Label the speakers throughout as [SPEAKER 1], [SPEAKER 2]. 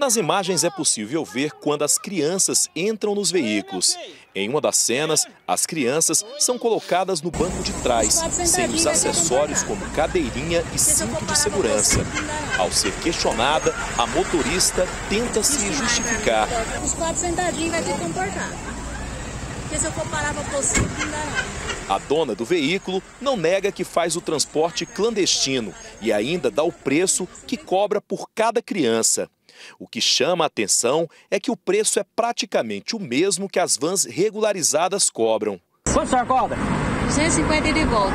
[SPEAKER 1] Nas imagens é possível ver quando as crianças entram nos veículos. Em uma das cenas, as crianças são colocadas no banco de trás, sem os acessórios como cadeirinha e cinto de segurança. Ao ser questionada, a motorista tenta se justificar. Os quatro sentadinhos vai ter que comportar. Porque se eu for parar não dá nada. A dona do veículo não nega que faz o transporte clandestino e ainda dá o preço que cobra por cada criança. O que chama a atenção é que o preço é praticamente o mesmo que as vans regularizadas cobram. Quanto a senhora cobra? 150 de volta.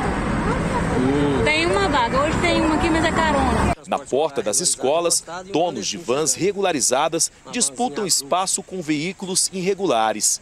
[SPEAKER 1] Tem uma vaga, hoje tem uma aqui, mas é carona. Na porta das escolas, donos de vans regularizadas disputam espaço com veículos irregulares.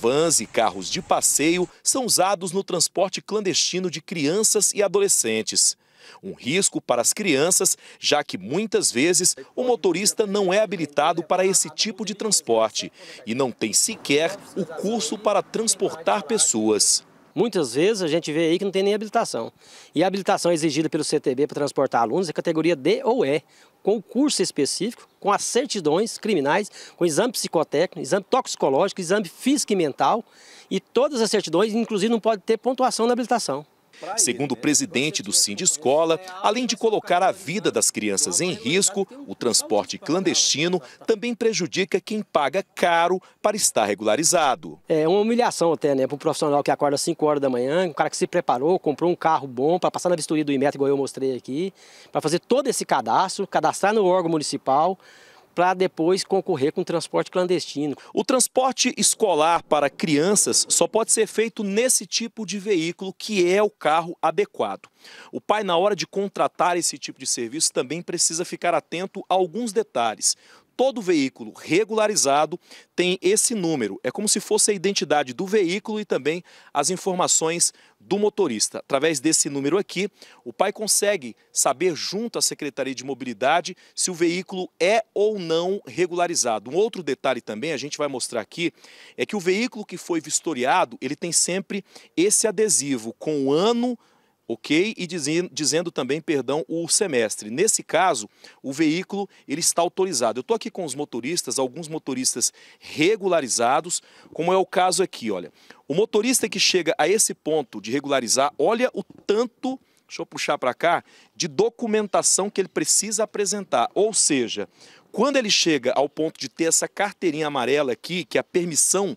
[SPEAKER 1] Vans e carros de passeio são usados no transporte clandestino de crianças e adolescentes. Um risco para as crianças, já que muitas vezes o motorista não é habilitado para esse tipo de transporte e não tem sequer o curso para transportar pessoas. Muitas vezes a gente vê aí que não tem nem habilitação. E a habilitação
[SPEAKER 2] exigida pelo CTB para transportar alunos é categoria D ou E, com o curso específico, com as certidões criminais, com exame psicotécnico, exame toxicológico, exame físico e mental, e todas as certidões, inclusive não pode ter pontuação na habilitação.
[SPEAKER 1] Segundo o né? presidente do Sind Escola, ah, além de colocar a vida das crianças em risco, o transporte clandestino também prejudica quem paga caro para estar regularizado. É uma
[SPEAKER 2] humilhação até, né, para um profissional que acorda às 5 horas da manhã, um cara que se preparou, comprou um carro bom para passar na vistoria do IMET, igual eu mostrei aqui, para fazer todo esse cadastro, cadastrar no órgão municipal,
[SPEAKER 1] para depois concorrer com o transporte clandestino. O transporte escolar para crianças só pode ser feito nesse tipo de veículo, que é o carro adequado. O pai, na hora de contratar esse tipo de serviço, também precisa ficar atento a alguns detalhes todo veículo regularizado tem esse número. É como se fosse a identidade do veículo e também as informações do motorista. Através desse número aqui, o pai consegue saber junto à Secretaria de Mobilidade se o veículo é ou não regularizado. Um outro detalhe também, a gente vai mostrar aqui, é que o veículo que foi vistoriado, ele tem sempre esse adesivo com o ano ok? E dizendo, dizendo também, perdão, o semestre. Nesse caso, o veículo ele está autorizado. Eu estou aqui com os motoristas, alguns motoristas regularizados, como é o caso aqui, olha. O motorista que chega a esse ponto de regularizar, olha o tanto, deixa eu puxar para cá, de documentação que ele precisa apresentar. Ou seja, quando ele chega ao ponto de ter essa carteirinha amarela aqui, que é a permissão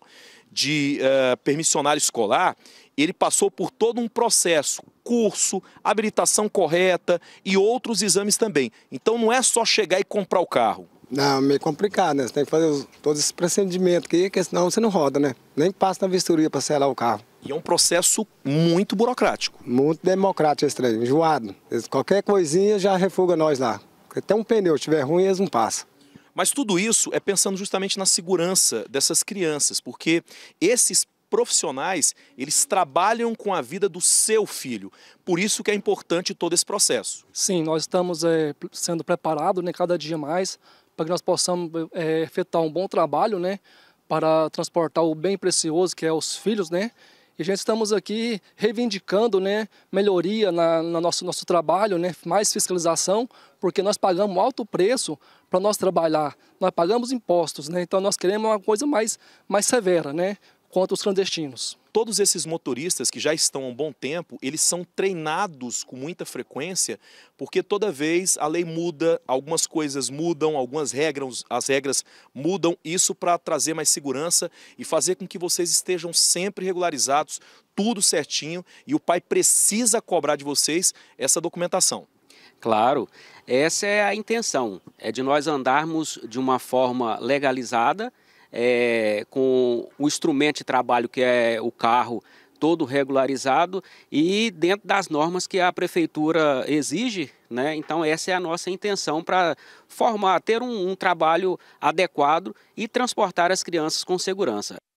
[SPEAKER 1] de uh, permissionário escolar, ele passou por todo um processo curso, habilitação correta e outros exames também. Então não é só chegar e comprar o carro.
[SPEAKER 2] Não, meio complicado, né? Você tem que fazer todos esses procedimentos aqui, porque senão você não roda, né? Nem passa na vistoria para selar o carro. E é um processo muito burocrático. Muito democrático esse trem, enjoado. qualquer coisinha já refuga nós lá. Até um pneu estiver ruim, eles não passam.
[SPEAKER 1] Mas tudo isso é pensando justamente na segurança dessas crianças, porque esses profissionais, eles trabalham com a vida do seu filho. Por isso que é importante todo esse processo.
[SPEAKER 2] Sim, nós estamos é, sendo preparados né, cada dia mais para que nós possamos é, efetuar um bom trabalho, né? Para transportar o bem precioso que é os filhos, né? E a gente estamos aqui reivindicando né, melhoria na, na nosso, nosso trabalho, né, mais fiscalização, porque nós pagamos alto preço para nós trabalhar. Nós
[SPEAKER 1] pagamos impostos,
[SPEAKER 2] né? então nós queremos uma coisa mais, mais severa, né? contra os
[SPEAKER 1] clandestinos. Todos esses motoristas que já estão há um bom tempo, eles são treinados com muita frequência, porque toda vez a lei muda, algumas coisas mudam, algumas regras, as regras mudam, isso para trazer mais segurança e fazer com que vocês estejam sempre regularizados, tudo certinho, e o pai precisa cobrar de vocês essa documentação. Claro, essa é a intenção, é de nós andarmos
[SPEAKER 2] de uma forma legalizada, é, com o instrumento de trabalho que é o carro todo regularizado e dentro das normas que a prefeitura exige, né? Então essa é a nossa intenção para formar, ter um, um trabalho adequado e transportar as crianças com segurança.